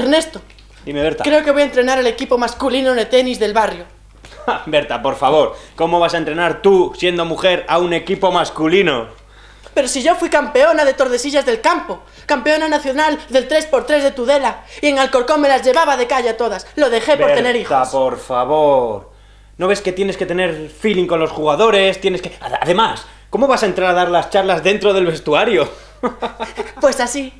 Ernesto. Dime, Berta. Creo que voy a entrenar al equipo masculino de tenis del barrio. Berta, por favor, ¿cómo vas a entrenar tú, siendo mujer, a un equipo masculino? Pero si yo fui campeona de Tordesillas del Campo, campeona nacional del 3x3 de Tudela, y en Alcorcón me las llevaba de calle a todas, lo dejé por tener hijos. Berta, por favor. ¿No ves que tienes que tener feeling con los jugadores? Tienes que... Además, ¿cómo vas a entrar a dar las charlas dentro del vestuario? pues así,